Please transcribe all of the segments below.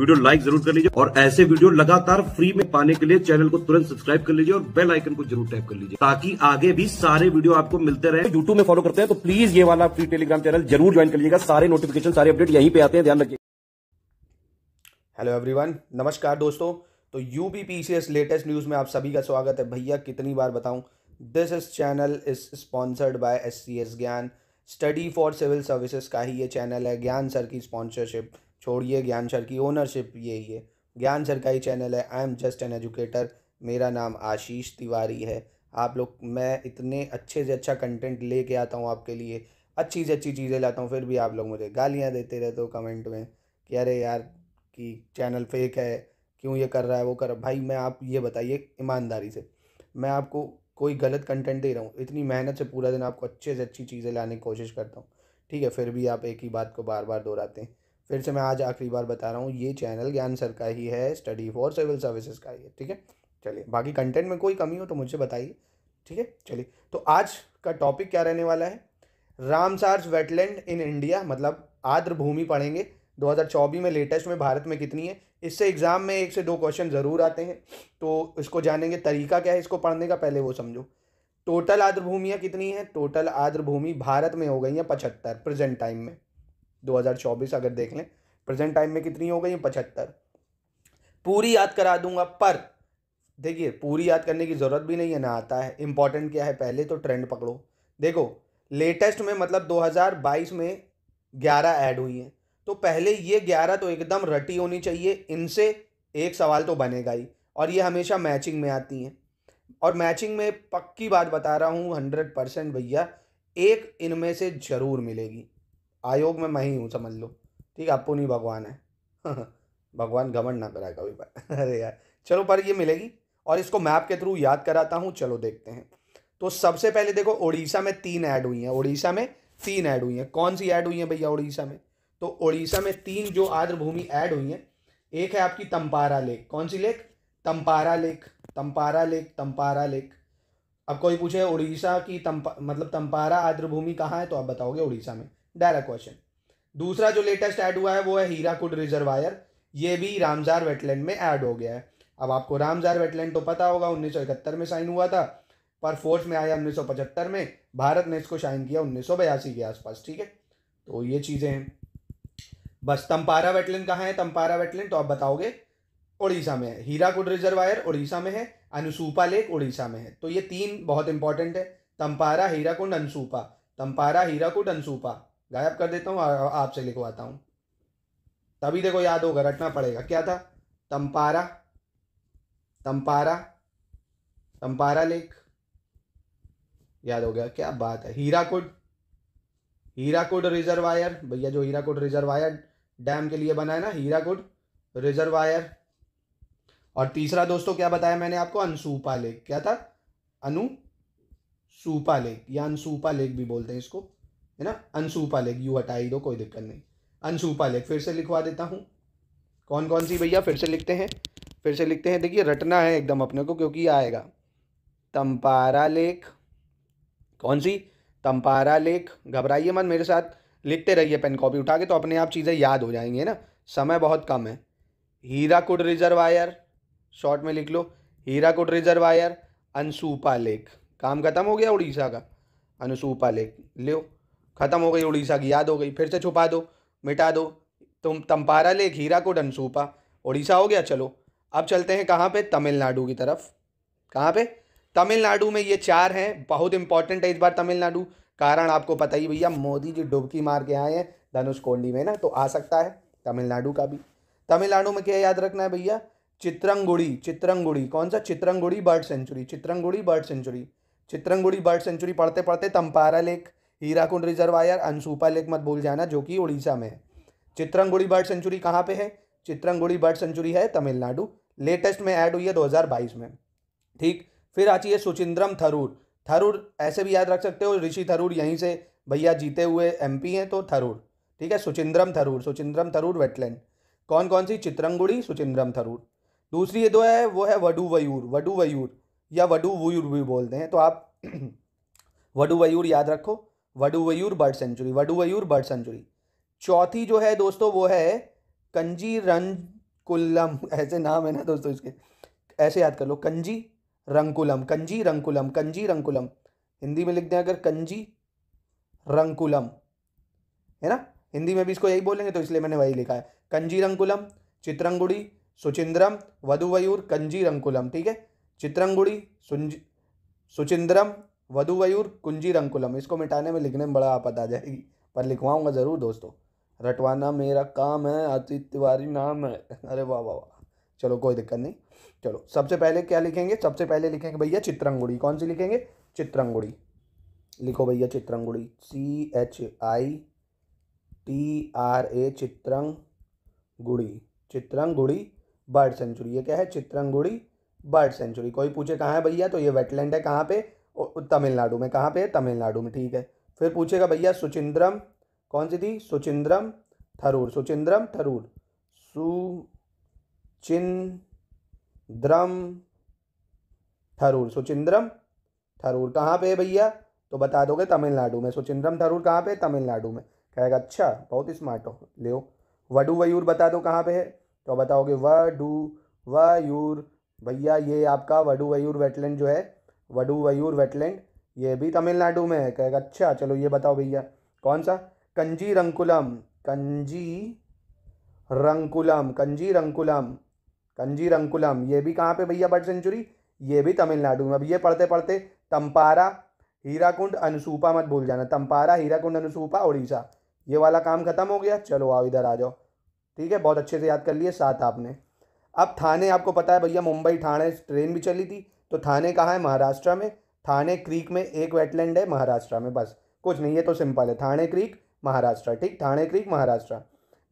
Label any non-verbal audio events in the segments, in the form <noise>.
video like जरूर कर लीजिए और ऐसे वीडियो लगातार फ्री में पाने के लिए चैनल को तुरंत सब्सक्राइब कर लीजिए और बेल आइकन को जरूर टैप कर लीजिए ताकि आगे भी सारे वीडियो आपको मिलते रहे यूट्यूब में फॉलो करते हैं तो प्लीज ये वाला फ्री टेलीग्राम चैनल जरूर ज्वाइन कर लीजिएगा सारे नोटिफिकेशन सारे अपडेट यहीं पर आते हैं ध्यान रखिए हेलो एवरी नमस्कार दोस्तों तो यू बी लेटेस्ट न्यूज़ में आप सभी का स्वागत है भैया कितनी बार बताऊं this is channel is sponsored by S Gyan study for civil services का ही ये चैनल है ज्ञान सर की स्पॉन्सरशिप छोड़िए ज्ञान सर की ओनरशिप यही है ज्ञान सर का ही चैनल है I am just an educator मेरा नाम आशीष तिवारी है आप लोग मैं इतने अच्छे से अच्छा कंटेंट लेके आता हूँ आपके लिए अच्छी से अच्छी चीज़ें लाता हूँ फिर भी आप लोग मुझे गालियाँ देते रहते हो कमेंट में कि अरे यार कि चैनल फेक है क्यों ये कर रहा है वो कर रहा भाई मैं आप ये बताइए ईमानदारी से मैं आपको कोई गलत कंटेंट दे रहा हूँ इतनी मेहनत से पूरा दिन आपको अच्छे से अच्छी चीज़ें लाने की कोशिश करता हूँ ठीक है फिर भी आप एक ही बात को बार बार दोहराते हैं फिर से मैं आज आखिरी बार बता रहा हूँ ये चैनल ज्ञान सर का ही है स्टडी फॉर सिविल सर्विसेज का ही है ठीक है चलिए बाकी कंटेंट में कोई कमी हो तो मुझे बताइए ठीक है चलिए तो आज का टॉपिक क्या रहने वाला है रामसार्स वेटलैंड इन इंडिया मतलब आर्द्र भूमि पढ़ेंगे 2024 में लेटेस्ट में भारत में कितनी है इससे एग्ज़ाम में एक से दो क्वेश्चन ज़रूर आते हैं तो इसको जानेंगे तरीका क्या है इसको पढ़ने का पहले वो समझो टोटल आर्द्र भूमियाँ कितनी है टोटल आर्द्र भूमि भारत में हो गई हैं पचहत्तर प्रेजेंट टाइम में 2024 अगर देख लें प्रेजेंट टाइम में कितनी हो गई है पचहत्तर पूरी याद करा दूंगा पर देखिए पूरी याद करने की ज़रूरत भी नहीं है ना आता है इम्पॉर्टेंट क्या है पहले तो ट्रेंड पकड़ो देखो लेटेस्ट में मतलब 2022 में 11 ऐड हुई है तो पहले ये 11 तो एकदम रटी होनी चाहिए इनसे एक सवाल तो बनेगा ही और ये हमेशा मैचिंग में आती हैं और मैचिंग में पक्की बात बता रहा हूँ हंड्रेड परसेंट भैया एक इनमें से ज़रूर मिलेगी आयोग में मैं ही हूँ समझ लो ठीक है अपुन नहीं भगवान है <laughs> भगवान घमंड ना करा कभी पर <laughs> अरे यार चलो पर ये मिलेगी और इसको मैप के थ्रू याद कराता हूँ चलो देखते हैं तो सबसे पहले देखो उड़ीसा में तीन ऐड हुई हैं उड़ीसा में तीन ऐड हुई हैं कौन सी ऐड हुई हैं भैया उड़ीसा में तो उड़ीसा में तीन जो आर्द्रभूमि ऐड हुई हैं एक है आपकी तंपारा लेक कौन सी lake Tampara lake Tampara lake Tampara lake अब कोई पूछे उड़ीसा की तंपा मतलब तंपारा आर्द्रभूमि कहाँ है तो आप बताओगे उड़ीसा में डायरेक्ट क्वेश्चन दूसरा जो लेटेस्ट ऐड हुआ है वो है हीराकुड रिजर्वायर ये भी रामजार वेटलैंड में ऐड हो गया है अब आपको रामजार वेटलैंड तो पता होगा उन्नीस में साइन हुआ था पर फोर्स में आया उन्नीस में भारत ने इसको साइन किया उन्नीस के आसपास ठीक है तो ये चीज़ें हैं बस तंपारा वेटलैंड कहाँ है तंपारा वेटलैंड तो आप बताओगे उड़ीसा में है हीराकुड रिजर्वायर उड़ीसा में है अनुसूपा लेक उड़ीसा में है तो ये तीन बहुत इंपॉर्टेंट है तंपारा हीराकुंड अनुसूपा तंपारा हीराकुंड अनुसूपा गायब कर देता हूँ आपसे लिखवाता हूँ तभी देखो याद होगा रटना पड़ेगा क्या था तम्पारा तंपारा तम्पारा लेक याद हो गया क्या बात है हीराकुड हीराकुड रिजर्वायर भैया जो हीराकुड रिजर्वायर डैम के लिए बना है ना हीराकुड रिजर्वायर और तीसरा दोस्तों क्या बताया मैंने आपको अनसूपा लेक क्या था अनु सूपा लेक या अनसूपा लेक भी बोलते हैं इसको है ना अंशु पालेख यू हटा ही दो कोई दिक्कत नहीं अंशु पालेख फिर से लिखवा देता हूँ कौन कौन सी भैया फिर से लिखते हैं फिर से लिखते हैं देखिए रटना है एकदम अपने को क्योंकि आएगा तंपारा लेख कौन सी तंपारा लेख घबराइए मत मेरे साथ लिखते रहिए पेन कॉपी उठा के तो अपने आप चीज़ें याद हो जाएंगी है ना समय बहुत कम है हीराकुड रिजर्वायर शॉर्ट में लिख लो हीराकुड रिजर्वायर अनसूपा लेख काम खत्म हो गया उड़ीसा का अनुसूपा लेख लो ख़त्म हो गई उड़ीसा की याद हो गई फिर से छुपा दो मिटा दो तुम तंपारा लेक हीरा को डनसूपा उड़ीसा हो गया चलो अब चलते हैं कहाँ पे तमिलनाडु की तरफ कहाँ पे तमिलनाडु में ये चार हैं बहुत इंपॉर्टेंट है इस बार तमिलनाडु कारण आपको पता ही भैया मोदी जी डुबकी मार के आए हैं धनुष कोंडी में ना तो आ सकता है तमिलनाडु का भी तमिलनाडु में क्या याद रखना है भैया चित्रंगुड़ी चित्रंगुड़ी कौन सा Chitrangudi bird sanctuary Chitrangudi bird sanctuary Chitrangudi bird sanctuary पढ़ते पढ़ते Tampara lake Hirakud reservoir Ansupa lake मत भूल जाना जो कि उड़ीसा में है चित्रंगुड़ी बर्ड सेंचुरी कहाँ पे है चित्रंगुड़ी बर्ड सेंचुरी है तमिलनाडु लेटेस्ट में ऐड हुई है दो में ठीक फिर आती है सुचिंद्रम थरूर थरूर ऐसे भी याद रख सकते हो ऋषि थरूर यहीं से भैया जीते हुए एम हैं तो थरूर ठीक है सुचिंद्रम थरूर सुचिंद्रम थरूर वेटलैंड कौन कौन सी चित्रंगुड़ी सुचिंद्रम थरूर दूसरी ये दो है वो है वडू वयूर वडू वयूर या वडू वयूर भी बोलते हैं तो आप <clears throat> वडू वयूर याद रखो Vaduvoor bird sanctuary Vaduvoor bird sanctuary चौथी जो है दोस्तों वो है कंजी रंगकुलम <laughs> ऐसे नाम है ना दोस्तों इसके ऐसे याद कर लो कंजी रंगकुलम कंजी रंगकुलम कंजी रंगकुलम हिंदी में लिख दें अगर कंजी रंगकुलम है ना हिंदी में भी इसको यही बोलेंगे तो इसलिए मैंने वही लिखा है कंजी रंगकुलम चित्रंगुड़ी सुचिंद्रम वधुवयूर कंजी रंगकुलम ठीक है चित्रंगुड़ी सुंज सुचिंद्रम वधुवयूर रंकुलम इसको मिटाने में लिखने में बड़ा आपत आ जाएगी पर लिखवाऊंगा ज़रूर दोस्तों रटवाना मेरा काम है आदित्य तिवारी नाम है अरे वाह वाह वाह चलो कोई दिक्कत नहीं चलो सबसे पहले क्या लिखेंगे सबसे पहले लिखेंगे भैया चित्रंगुड़ी कौन सी लिखेंगे चित्रंगुड़ी लिखो भैया Chitrangudi C H I T R A Chitrangudi Chitrangudi bird sanctuary ये क्या है चित्रंगुड़ी बर्ड सेंचुरी कोई पूछे कहाँ है भैया तो ये वेटलैंड है कहाँ पे तमिलनाडु में कहाँ पे तमिलनाडु में ठीक है फिर पूछेगा भैया सुचिंद्रम कौन सी थी सुचिंद्रम थरूर सुचिंद्रम थरूर सुचिंद्रम थरूर सुचिंद्रम थरूर कहाँ पे है भैया तो बता दोगे तमिलनाडु में सुचिंद्रम थरूर कहाँ पे तमिलनाडु में कहेगा अच्छा बहुत स्मार्ट हो ले वडू वयूर बता दो कहाँ पे है तो बताओगे वडू वयूर भैया ये आपका वडू वयूर वेटलैंड जो है वयूर वेटलैंड ये भी तमिलनाडु में है कहेगा अच्छा चलो ये बताओ भैया कौन सा कंजी रंकुलम कंजी रंकुलम कंजी रंकुलम कंजी रंकुलम ये भी कहाँ पे भैया बर्ड सेंचुरी ये भी तमिलनाडु में अब ये पढ़ते पढ़ते तंपारा हीराकुंड अनुसूपा मत भूल जाना तंपारा हीराकुंड अनुसूपा उड़ीसा ये वाला काम खत्म हो गया चलो आओ इधर आ जाओ ठीक है बहुत अच्छे से याद कर लिए साथ आपने अब थाने आपको पता है भैया मुंबई थाने ट्रेन भी चली थी तो थाने कहाँ है महाराष्ट्र में थाने क्रीक में एक वेटलैंड है महाराष्ट्र में बस कुछ नहीं ये तो सिंपल है थाने क्रीक महाराष्ट्र ठीक थाने क्रीक महाराष्ट्र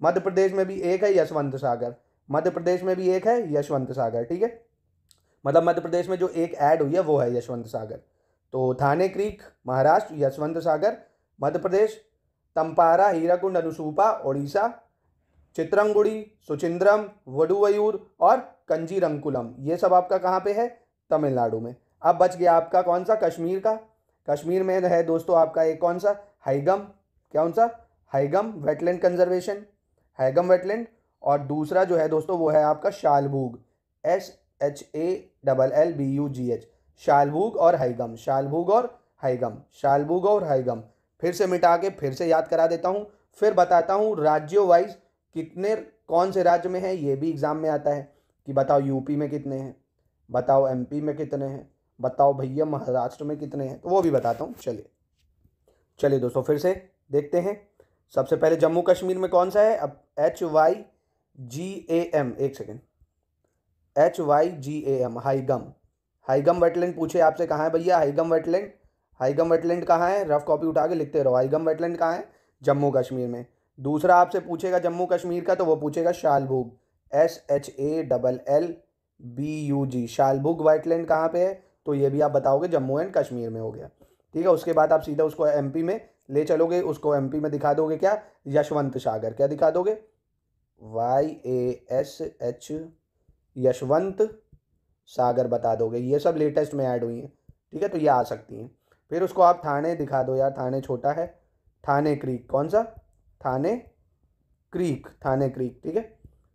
मध्य प्रदेश में भी एक है यशवंत सागर मध्य प्रदेश में भी एक है यशवंत सागर ठीक है मतलब मध्य प्रदेश में जो एक ऐड हुई है वो है यशवंत सागर तो थाने क्रीक महाराष्ट्र यशवंत सागर मध्य प्रदेश तंपारा हीराकुंड अनुसूपा ओडिशा चित्रंगुड़ी सुचिंद्रम वडुवयूर और कंजीरंकुलम ये सब आपका कहाँ पे है तमिलनाडु में अब बच गया आपका कौन सा कश्मीर का कश्मीर में है दोस्तों आपका एक कौन सा हाइगम क्या कौन सा Haigam wetland conservation Haigam wetland और दूसरा जो है दोस्तों वो है आपका Shallabugh S H A double L B U G H Shallabugh और हाइगम शालभूग और हाइगम शालभूग और हाइगम फिर से मिटा के फिर से याद करा देता हूँ फिर बताता हूँ राज्यों वाइज कितने कौन से राज्य में है ये भी एग्ज़ाम में आता है कि बताओ यूपी में कितने हैं बताओ एमपी में कितने हैं बताओ भैया महाराष्ट्र में कितने हैं तो वो भी बताता हूँ चलिए चलिए दोस्तों फिर से देखते हैं सबसे पहले जम्मू कश्मीर में कौन सा है अब H Y G A M एक second H Y G A M Haigam Haigam wetland पूछे आपसे कहाँ है भैया हाईगम वेटलैंड हाईगम वेटलैंड कहाँ है रफ कॉपी उठा के लिखते रहो हाईगम वेटलैंड कहाँ है जम्मू कश्मीर में दूसरा आपसे पूछेगा जम्मू कश्मीर का तो वो पूछेगा Shallbug S H A double L B U G Shallbug Whiteland कहाँ पे है तो ये भी आप बताओगे जम्मू एंड कश्मीर में हो गया ठीक है उसके बाद आप सीधा उसको एमपी में ले चलोगे उसको एमपी में दिखा दोगे क्या यशवंत सागर क्या दिखा दोगे Y A S H Yashwant Sagar बता दोगे ये सब लेटेस्ट में ऐड हुई हैं ठीक है तो ये आ सकती हैं फिर उसको आप थाने दिखा दो यार थाने छोटा है थाने क्रीक कौन सा थाने क्रीक थाने क्रीक ठीक है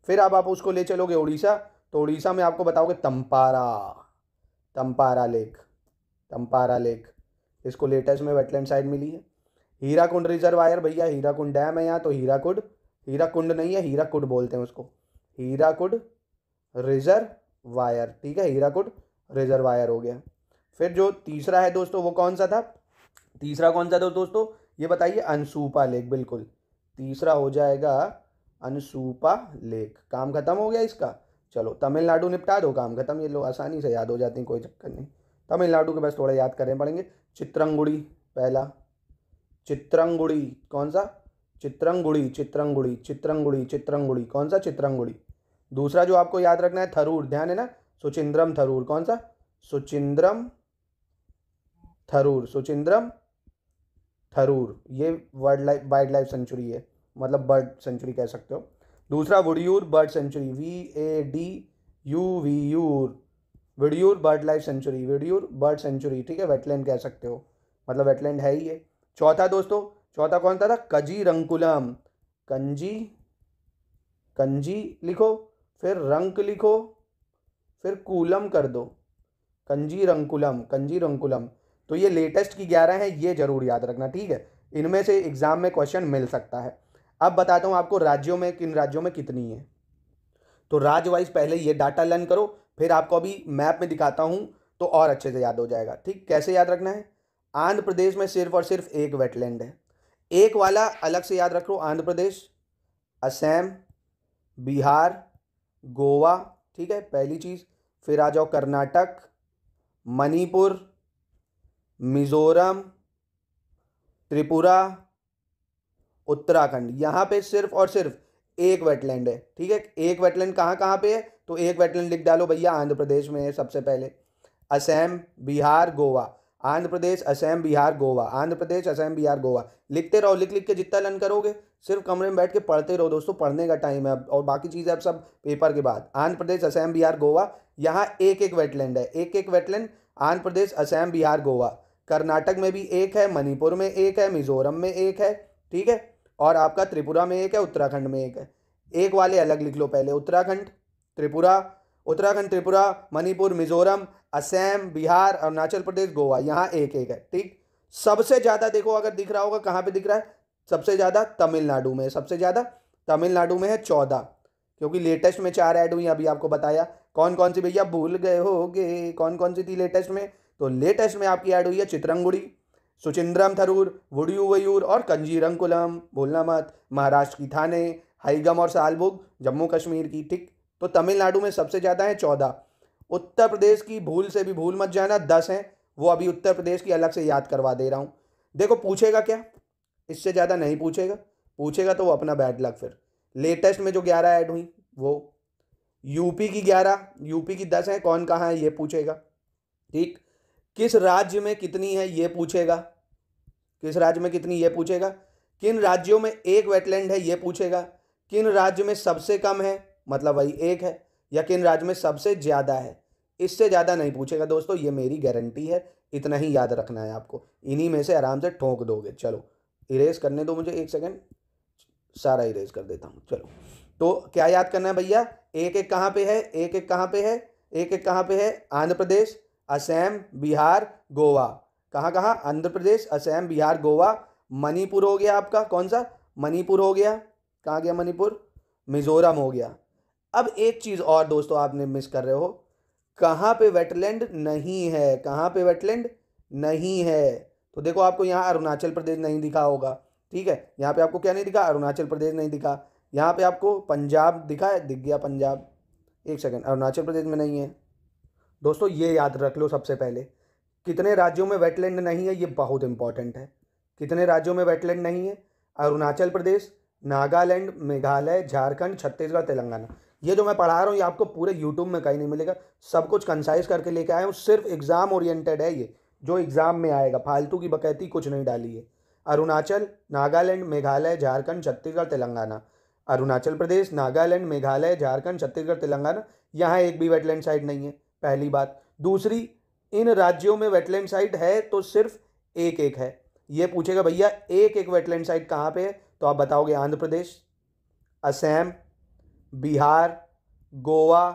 फिर आप आप उसको ले चलोगे उड़ीसा तो उड़ीसा में आपको बताओगे तंपारा तंपारा लेक तंपारा लेक इसको लेटेस्ट में वेटलैंड साइड मिली है हीराकुंड रिजर्वायर भैया हीराकुंड डैम है यहाँ तो हीराकुंड हीराकुंड नहीं है कुंड बोलते हैं उसको रिजर्व वायर ठीक है रिजर्व वायर हो गया फिर जो तीसरा है दोस्तों वो कौन सा था तीसरा कौन सा था दोस्तों ये बताइए अनसूपा लेक बिल्कुल तीसरा हो जाएगा अनसूपा लेक काम खत्म हो गया इसका चलो तमिलनाडु निपटा दो काम खत्म ये लोग आसानी से याद हो जाते हैं कोई चक्कर नहीं तमिलनाडु के बस थोड़ा याद करने पड़ेंगे चित्रंगुड़ी पहला चित्रंगुड़ी कौन सा चित्रंगुड़ी चित्रंगुड़ी चित्रंगुड़ी चित्रंगुड़ी कौन सा चित्रंगुड़ी दूसरा जो आपको याद रखना है थरूर ध्यान है ना सुचिंद्रम थरूर कौन सा सुचिंद्रम थरूर सुचिंद्रम थरूर ये world life wildlife sanctuary है मतलब बर्ड सेंचुरी कह सकते हो दूसरा Vaduvoor bird sanctuary V A D U V U R Vaduvoor bird life sanctuary Vaduvoor bird sanctuary ठीक है वेटलैंड कह सकते हो मतलब वेटलैंड है ही ये चौथा दोस्तों चौथा कौन सा था कजी रंकुलम कंजी कंजी लिखो फिर रंक लिखो फिर कूलम कर दो कंजी रंकुलम कंजी रंकुलम तो ये लेटेस्ट की ग्यारह है ये जरूर याद रखना ठीक है इनमें से एग्ज़ाम में क्वेश्चन मिल सकता है अब बताता हूँ आपको राज्यों में किन राज्यों में कितनी है तो राज्य वाइज पहले ये डाटा लर्न करो फिर आपको अभी मैप में दिखाता हूँ तो और अच्छे से याद हो जाएगा ठीक कैसे याद रखना है आंध्र प्रदेश में सिर्फ और सिर्फ एक वेटलैंड है एक वाला अलग से याद रखो आंध्र प्रदेश असम बिहार गोवा ठीक है पहली चीज़ फिर आ जाओ कर्नाटक मणिपुर मिज़ोरम त्रिपुरा उत्तराखंड यहाँ पे सिर्फ और सिर्फ एक वेटलैंड है ठीक है एक वेटलैंड कहाँ कहाँ पे है तो एक वेटलैंड लिख डालो भैया आंध्र प्रदेश में है सबसे पहले असम बिहार गोवा आंध्र प्रदेश असम बिहार गोवा आंध्र प्रदेश असम बिहार गोवा लिखते रहो लिख लिख के जितना लर्न करोगे सिर्फ कमरे में बैठ के पढ़ते रहो दोस्तों पढ़ने का टाइम है अब और बाकी चीज़ें अब सब पेपर के बाद आंध्र प्रदेश असम बिहार गोवा यहाँ एक एक वेटलैंड है एक एक वेटलैंड आंध्र प्रदेश असम बिहार गोवा कर्नाटक में भी एक है मणिपुर में एक है मिजोरम में एक है ठीक है और आपका त्रिपुरा में एक है उत्तराखंड में एक है एक वाले अलग लिख लो पहले उत्तराखंड त्रिपुरा उत्तराखंड त्रिपुरा मणिपुर मिजोरम असम बिहार अरुणाचल प्रदेश गोवा यहाँ एक एक है ठीक सबसे ज़्यादा देखो अगर दिख रहा होगा कहाँ पे दिख रहा है सबसे ज़्यादा तमिलनाडु में सबसे ज़्यादा तमिलनाडु में है चौदह क्योंकि लेटेस्ट में चार ऐड हुई अभी आपको बताया कौन कौन सी भैया भूल गए गए कौन कौन सी थी लेटेस्ट में तो लेटेस्ट में आपकी ऐड हुई है चित्रंगुड़ी सुचिंद्रम थरूर वुडियुवयूर और कंजीरंगकुलम भूलना मत महाराष्ट्र की थाने हईगम और सालबुग जम्मू कश्मीर की ठीक तो तमिलनाडु में सबसे ज़्यादा है चौदह उत्तर प्रदेश की भूल से भी भूल मत जाना दस हैं वो अभी उत्तर प्रदेश की अलग से याद करवा दे रहा हूँ देखो पूछेगा क्या इससे ज़्यादा नहीं पूछेगा पूछेगा तो वो अपना बैड लक फिर लेटेस्ट में जो ग्यारह ऐड हुई वो यूपी की ग्यारह यूपी की दस हैं कौन कहाँ है ये पूछेगा ठीक किस राज्य में कितनी है ये पूछेगा किस राज्य में कितनी ये पूछेगा किन राज्यों में एक वेटलैंड है ये पूछेगा किन राज्य में सबसे कम है मतलब वही एक है या किन राज्य में सबसे ज़्यादा है इससे ज़्यादा नहीं पूछेगा दोस्तों ये मेरी गारंटी है इतना ही याद रखना है आपको इन्हीं में से आराम से ठोंक दोगे चलो इरेज करने दो मुझे एक सेकेंड सारा इरेज कर देता हूँ चलो तो क्या याद करना है भैया एक एक कहाँ पे है एक एक कहाँ पे है एक एक कहाँ पे है आंध्र प्रदेश असम बिहार गोवा कहाँ कहाँ आंध्र प्रदेश असम बिहार गोवा मणिपुर हो गया आपका कौन सा मणिपुर हो गया कहाँ गया मणिपुर मिजोरम हो गया अब एक चीज़ और दोस्तों आपने मिस कर रहे हो कहाँ पे वेटलैंड नहीं है कहाँ पे वेटलैंड नहीं है तो देखो आपको यहाँ अरुणाचल प्रदेश नहीं दिखा होगा ठीक है यहाँ पे आपको क्या नहीं दिखा अरुणाचल प्रदेश नहीं दिखा यहाँ पे आपको पंजाब दिखा है दिख गया पंजाब एक सेकेंड अरुणाचल प्रदेश में नहीं है दोस्तों ये याद रख लो सबसे पहले कितने राज्यों में वेटलैंड नहीं है ये बहुत इंपॉर्टेंट है कितने राज्यों में वेटलैंड नहीं है अरुणाचल प्रदेश नागालैंड मेघालय झारखंड छत्तीसगढ़ तेलंगाना ये जो मैं पढ़ा रहा हूँ ये आपको पूरे यूट्यूब में कहीं नहीं मिलेगा सब कुछ कंसाइज करके लेके आया हूँ सिर्फ एग्ज़ाम ओरिएंटेड है ये जो एग्ज़ाम में आएगा फालतू की बकैती कुछ नहीं डाली है अरुणाचल नागालैंड मेघालय झारखंड छत्तीसगढ़ तेलंगाना अरुणाचल प्रदेश नागालैंड मेघालय झारखंड छत्तीसगढ़ तेलंगाना यहाँ एक भी वेटलैंड साइड नहीं है पहली बात दूसरी इन राज्यों में वेटलैंड साइट है तो सिर्फ एक एक है ये पूछेगा भैया एक एक वेटलैंड साइट कहाँ पे है तो आप बताओगे आंध्र प्रदेश असम बिहार गोवा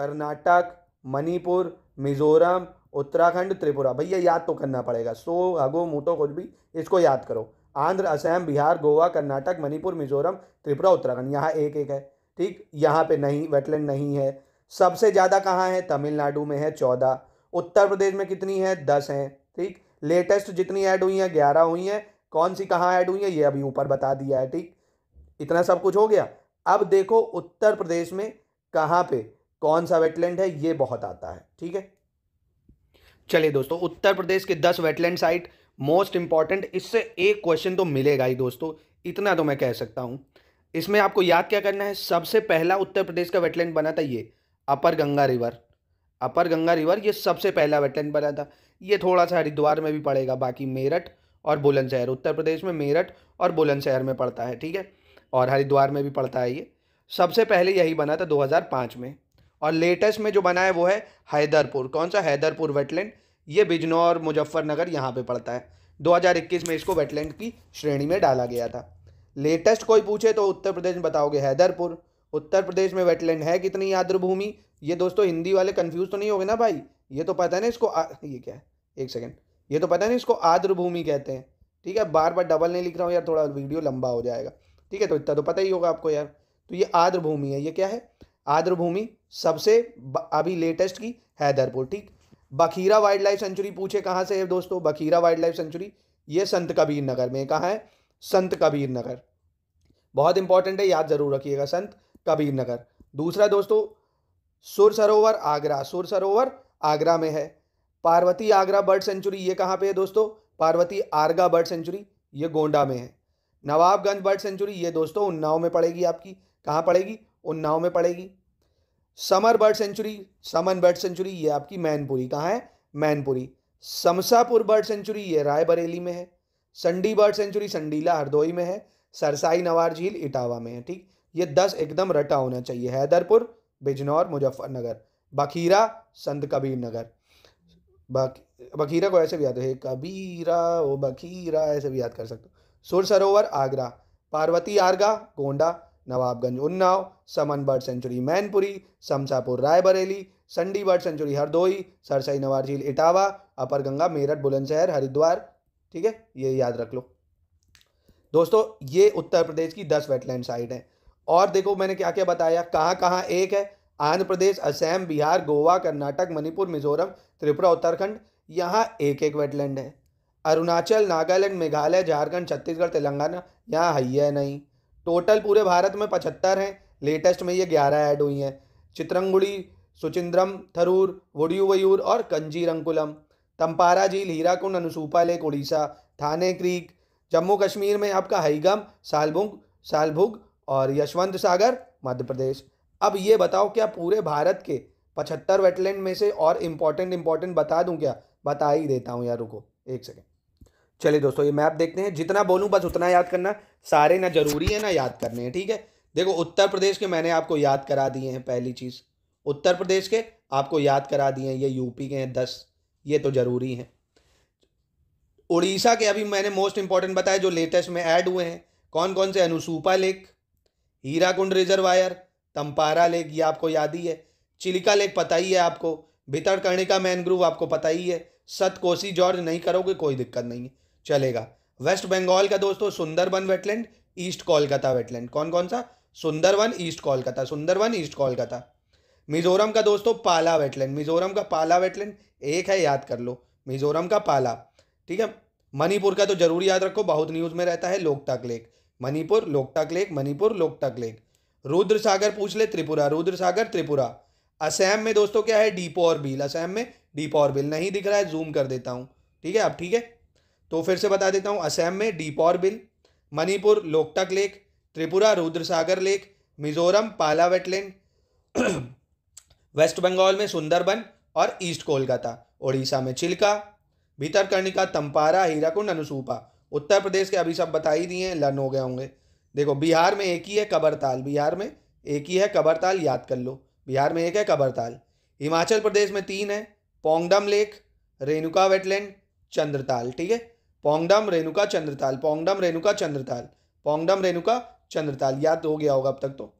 कर्नाटक मणिपुर मिजोरम उत्तराखंड त्रिपुरा भैया याद तो करना पड़ेगा सो हगो मोटो कुछ भी इसको याद करो आंध्र असम बिहार गोवा कर्नाटक मणिपुर मिजोरम त्रिपुरा उत्तराखंड यहाँ एक एक है ठीक यहाँ पे नहीं वेटलैंड नहीं है सबसे ज़्यादा कहाँ है तमिलनाडु में है चौदह उत्तर प्रदेश में कितनी है दस हैं ठीक लेटेस्ट जितनी ऐड हुई हैं ग्यारह हुई हैं कौन सी कहाँ ऐड हुई है ये अभी ऊपर बता दिया है ठीक इतना सब कुछ हो गया अब देखो उत्तर प्रदेश में कहाँ पे कौन सा वेटलैंड है ये बहुत आता है ठीक है चलिए दोस्तों उत्तर प्रदेश के दस वेटलैंड साइट मोस्ट इंपॉर्टेंट इससे एक क्वेश्चन तो मिलेगा ही दोस्तों इतना तो मैं कह सकता हूँ इसमें आपको याद क्या करना है सबसे पहला उत्तर प्रदेश का वेटलैंड बना था ये upper Ganga river upper Ganga river ये सबसे पहला वेटलैंड बना था ये थोड़ा सा हरिद्वार में भी पड़ेगा बाकी मेरठ और बुलंदशहर उत्तर प्रदेश में मेरठ और बुलंदशहर में पड़ता है ठीक है और हरिद्वार में भी पड़ता है ये सबसे पहले यही बना था 2005 में और लेटेस्ट में जो बना है वो है हैदरपुर कौन सा हैदरपुर वेटलैंड ये बिजनौर मुजफ्फरनगर यहाँ पे पड़ता है 2021 में इसको वेटलैंड की श्रेणी में डाला गया था लेटेस्ट कोई पूछे तो उत्तर प्रदेश में बताओगे हैदरपुर उत्तर प्रदेश में वेटलैंड है कितनी भूमि ये दोस्तों हिंदी वाले कंफ्यूज तो नहीं हो गए ना भाई ये तो पता है ना इसको आ, ये क्या है एक सेकेंड ये तो पता है ना इसको भूमि कहते हैं ठीक है बार बार डबल नहीं लिख रहा हूँ यार थोड़ा वीडियो लंबा हो जाएगा ठीक है तो इतना तो पता ही होगा आपको यार तो ये भूमि है ये क्या है भूमि सबसे अभी लेटेस्ट की हैदरपुर ठीक बखीरा वाइल्ड लाइफ सेंचुरी पूछे कहाँ से है दोस्तों बखीरा वाइल्ड लाइफ सेंचुरी ये संत कबीर नगर में कहाँ है संत कबीर नगर बहुत इंपॉर्टेंट है याद जरूर रखिएगा संत कबीर नगर दूसरा दोस्तों सुर सरोवर आगरा सुर सरोवर आगरा में है पार्वती आगरा बर्ड सेंचुरी ये कहाँ पे है दोस्तों पार्वती आर्गा बर्ड सेंचुरी ये गोंडा में है नवाबगंज बर्ड सेंचुरी ये दोस्तों उन्नाव में पड़ेगी आपकी कहाँ पड़ेगी उन्नाव में पड़ेगी Saman bird sanctuary Saman bird sanctuary ये आपकी मैनपुरी कहाँ है मैनपुरी समसापुर बर्ड सेंचुरी ये रायबरेली में है संडी बर्ड सेंचुरी संडीला हरदोई में है सरसाई नवार झील इटावा में है ठीक ये दस एकदम रटा होना चाहिए हैदरपुर बिजनौर मुजफ्फरनगर बखीरा संत कबीर नगर बखीरा को ऐसे भी याद है कबीरा ओ बखीरा ऐसे भी याद कर सकते हो Sur Sarovar Agra Parvati Arga Gonda Nawabganj Unnao Saman bird sanctuary Mainpuri Samaspur Raebareli Sandi bird sanctuary Hardoi Sarsai Nawar झील इटावा अपर गंगा मेरठ बुलंदशहर हरिद्वार ठीक है ये याद रख लो दोस्तों ये उत्तर प्रदेश की दस वेटलैंड साइट हैं और देखो मैंने क्या क्या बताया कहाँ कहाँ एक है आंध्र प्रदेश असम बिहार गोवा कर्नाटक मणिपुर मिजोरम त्रिपुरा उत्तराखंड यहाँ एक एक वेटलैंड है अरुणाचल नागालैंड मेघालय झारखंड छत्तीसगढ़ तेलंगाना यहाँ है ही नहीं टोटल पूरे भारत में पचहत्तर हैं लेटेस्ट में ये ग्यारह ऐड हुई हैं चित्रंगुड़ी सुचिंद्रम थरूर वुडियुवयूर और कंजीरंकुलम तंपारा झील हीराकुंड अनुसूपा लेक उड़ीसा थाने क्रीक जम्मू कश्मीर में आपका हईगम सालबुंग सालभुग और यशवंत सागर मध्य प्रदेश अब ये बताओ क्या पूरे भारत के पचहत्तर वेटलैंड में से और इम्पॉर्टेंट इम्पॉर्टेंट बता दूं क्या बता ही देता हूँ यार रुको एक सेकेंड चलिए दोस्तों ये मैप देखते हैं जितना बोलूँ बस उतना याद करना सारे ना जरूरी है ना याद करने हैं ठीक है देखो उत्तर प्रदेश के मैंने आपको याद करा दिए हैं पहली चीज़ उत्तर प्रदेश के आपको याद करा दिए हैं ये यूपी के हैं दस ये तो ज़रूरी हैं उड़ीसा के अभी मैंने मोस्ट इंपॉर्टेंट बताया जो लेटेस्ट में ऐड हुए हैं कौन कौन से Ansupa lake Hirakud reservoir Tampara lake ये आपको याद ही है चिलिका लेक पता ही है आपको भितरकर्णिका मैनग्रूव आपको पता ही है सत कोसी जॉर्ज नहीं करोगे कोई दिक्कत नहीं है चलेगा वेस्ट बंगाल का दोस्तों Sundarban wetland east Kolkata wetland कौन कौन सा सुंदरवन ईस्ट कोलकाता सुंदरवन ईस्ट कोलकाता मिजोरम का दोस्तों पाला वेटलैंड मिजोरम का पाला वेटलैंड एक है याद कर लो मिजोरम का पाला ठीक है मणिपुर का तो जरूर याद रखो बहुत न्यूज़ में रहता है Loktak lake Manipur Loktak lake Manipur Loktak lake Rudrasagar पूछ ले त्रिपुरा रुद्र सागर त्रिपुरा असम में दोस्तों क्या है डीपो और बिल असम में डीपो और बिल नहीं दिख रहा है जूम कर देता हूँ ठीक है आप ठीक है तो फिर से बता देता हूँ असम में डीपो और Beel Manipur Loktak lake Tripura Rudrasagar lake Mizoram Pala wetland waste Bengal में सुंदरबन और ईस्ट कोलकाता उड़ीसा में चिल्का भीतरकर्णिका तंपारा हीराकुंड अनुसूपा उत्तर प्रदेश के अभी सब बता ही दिए लर्न हो गए होंगे देखो बिहार में एक ही है कबरताल बिहार में एक ही है कबरताल याद कर लो बिहार में एक है कबरताल हिमाचल प्रदेश में तीन है पोंगडम लेक रेणुका वेटलैंड चंद्रताल ठीक है पोंगडम रेणुका चंद्रताल पोंगडम रेणुका चंद्रताल पोंगडम रेणुका चंद्रताल याद तो हो गया होगा अब तक तो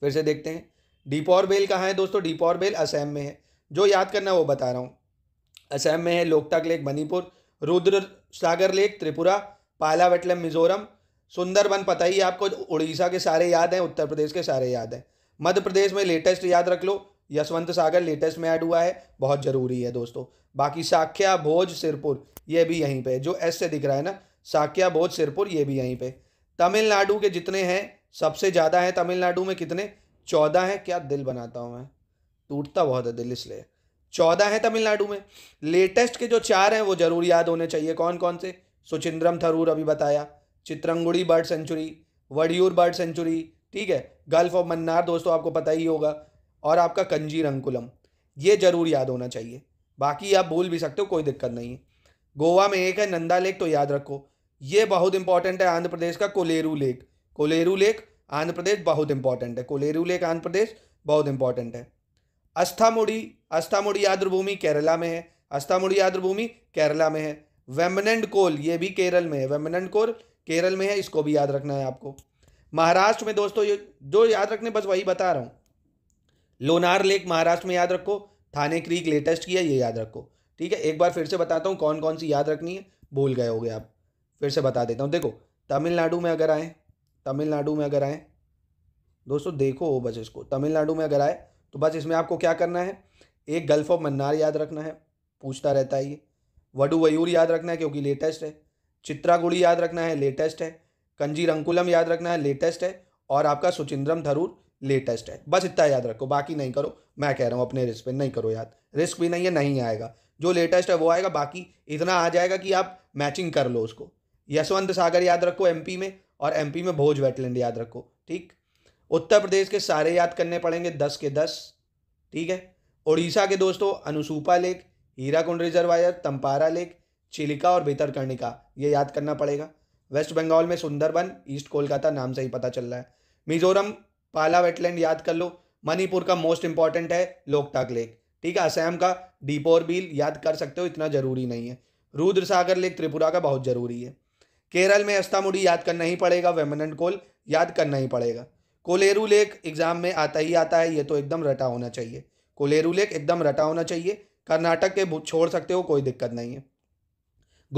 फिर से देखते हैं डीपोर बेल कहाँ है दोस्तों डीपोर बेल असम में है जो याद करना है वो बता रहा हूँ असम में है Loktak lake Manipur Rudrasagar lake Tripura Pala wetland Mizoram Sundarban पता ही आपको उड़ीसा के सारे याद हैं उत्तर प्रदेश के सारे याद हैं मध्य प्रदेश में लेटेस्ट याद रख लो यशवंत सागर लेटेस्ट में ऐड हुआ है बहुत ज़रूरी है दोस्तों बाकी साख्या भोज सिरपुर ये भी यहीं पे जो एस से दिख रहा है ना साख्या भोज सिरपुर ये भी यहीं पे तमिलनाडु के जितने हैं सबसे ज़्यादा हैं तमिलनाडु में कितने चौदह हैं क्या दिल बनाता हूँ मैं टूटता बहुत है दिल इसलिए चौदह हैं तमिलनाडु में लेटेस्ट के जो चार हैं वो जरूर याद होने चाहिए कौन कौन से सुचिंद्रम थरूर अभी बताया Chitrangudi bird sanctuary Vaduvur bird sanctuary ठीक है गल्फ ऑफ मन्नार दोस्तों आपको पता ही होगा और आपका कंजी रंगकुलम ये ज़रूर याद होना चाहिए बाकी आप भूल भी सकते हो कोई दिक्कत नहीं है गोवा में एक है नंदा लेक तो याद रखो ये बहुत इंपॉर्टेंट है आंध्र प्रदेश का कोलेरू लेक कोलेरू लेक आंध्र प्रदेश बहुत इंपॉर्टेंट है कोलेरू लेक आंध्र प्रदेश बहुत इंपॉर्टेंट है अस्थामुड़ी अस्तामुड़ी भूमि केरला में है अस्तामुड़ी भूमि केरला में है वेमनेंड कोल ये भी केरल में है वेमनेंड कोल केरल में है इसको भी याद रखना है आपको महाराष्ट्र में दोस्तों ये जो याद रखने बस वही बता रहा हूँ लोनार लेक महाराष्ट्र में याद रखो थाने क्रीक लेटेस्ट किया ये याद रखो ठीक है एक बार फिर से बताता हूँ कौन कौन सी याद रखनी है भूल गए हो गए आप फिर से बता देता हूँ देखो तमिलनाडु में अगर आए तमिलनाडु में अगर आए दोस्तों देखो बस इसको तमिलनाडु में अगर आए तो बस इसमें आपको क्या करना है एक गल्फ ऑफ मन्नार याद रखना है पूछता रहता है ये वडू वयूर याद रखना है क्योंकि लेटेस्ट है चित्रागुड़ी याद रखना है लेटेस्ट है कंजी रंकुलम याद रखना है लेटेस्ट है और आपका सुचिंद्रम थरूर लेटेस्ट है बस इतना याद रखो बाकी नहीं करो मैं कह रहा हूँ अपने रिस्क पे नहीं करो याद रिस्क भी नहीं है नहीं आएगा जो लेटेस्ट है वो आएगा बाकी इतना आ जाएगा कि आप मैचिंग कर लो उसको यशवंत सागर याद रखो एम में और एम में भोज वेटलैंड याद रखो ठीक उत्तर प्रदेश के सारे याद करने पड़ेंगे दस के दस ठीक है ओडिशा के दोस्तों Ansupa lake Hirakud reservoir Tampara lake Chilika और भीतरकर्णिका ये याद करना पड़ेगा वेस्ट बंगाल में सुंदरबन ईस्ट कोलकाता नाम से ही पता चल रहा है मिजोरम पाला वेटलैंड याद कर लो मणिपुर का मोस्ट इंपॉर्टेंट है लोकटाक लेक ठीक है असम का डीपोर बिल याद कर सकते हो इतना ज़रूरी नहीं है रुद्र सागर लेक त्रिपुरा का बहुत ज़रूरी है केरल में अस्थामुढ़ी याद करना ही पड़ेगा वेमनंट कोल याद करना ही पड़ेगा कोलेरू लेक एग्ज़ाम में आता ही आता है ये तो एकदम रटा होना चाहिए कोलेरू लेक एकदम रटा होना चाहिए कर्नाटक के छोड़ सकते हो कोई दिक्कत नहीं है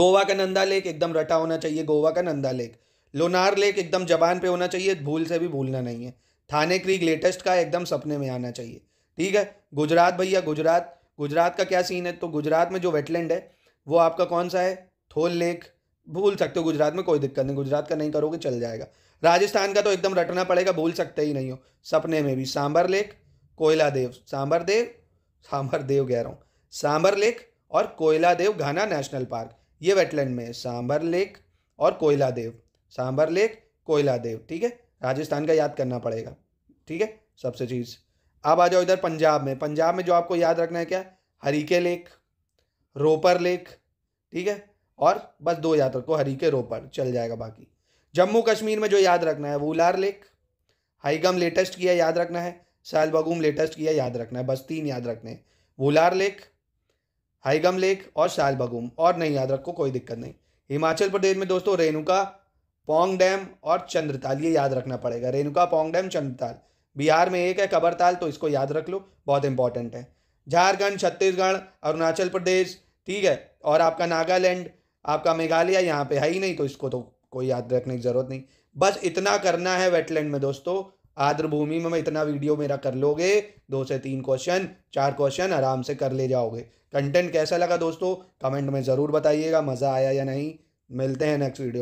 गोवा का नंदा लेक एकदम रटा होना चाहिए गोवा का नंदा लेक लोनार लेक एकदम जबान पे होना चाहिए भूल से भी भूलना नहीं है थाने क्रीक लेटेस्ट का एकदम सपने में आना चाहिए ठीक है गुजरात भैया गुजरात गुजरात का क्या सीन है तो गुजरात में जो वेटलैंड है वो आपका कौन सा है थोल लेक भूल सकते हो गुजरात में कोई दिक्कत नहीं गुजरात का नहीं करोगे चल जाएगा राजस्थान का तो एकदम रटना पड़ेगा भूल सकते ही नहीं हो सपने में भी सांबर लेक कोयला देव सांबर देव सांबर देव कह रहा हूँ सांबर लेक और Keoladeo Ghana national park ये वेटलैंड में सांबर लेक और कोयला देव सांबर लेक कोयला देव ठीक है राजस्थान का याद करना पड़ेगा ठीक है सबसे चीज़ अब आ जाओ इधर पंजाब में पंजाब में जो आपको याद रखना है क्या हरीके लेक रोपर लेक ठीक है और बस दो याद रखो हरीके रोपर चल जाएगा बाकी जम्मू कश्मीर में जो याद रखना है वूलार लेक हाईगम लेटेस्ट किया याद रखना है साल बगूम लेटेस्ट किया याद रखना है बस तीन याद रखने हैं वुलार लेक हाईगम लेक और साल बगूम और नहीं याद रखो कोई दिक्कत नहीं हिमाचल प्रदेश में दोस्तों रेणुका पोंग डैम और चंद्रताल ये याद रखना पड़ेगा रेणुका पोंग डैम चंद्रताल बिहार में एक है कबरताल तो इसको याद रख लो बहुत इंपॉर्टेंट है झारखंड छत्तीसगढ़ अरुणाचल प्रदेश ठीक है और आपका नागालैंड आपका मेघालय यहाँ पे है ही नहीं तो इसको तो कोई याद रखने की ज़रूरत नहीं बस इतना करना है वेटलैंड में दोस्तों आर्द्र भूमि में इतना वीडियो मेरा कर लोगे दो से तीन क्वेश्चन चार क्वेश्चन आराम से कर ले जाओगे कंटेंट कैसा लगा दोस्तों कमेंट में ज़रूर बताइएगा मज़ा आया या नहीं मिलते हैं नेक्स्ट वीडियो में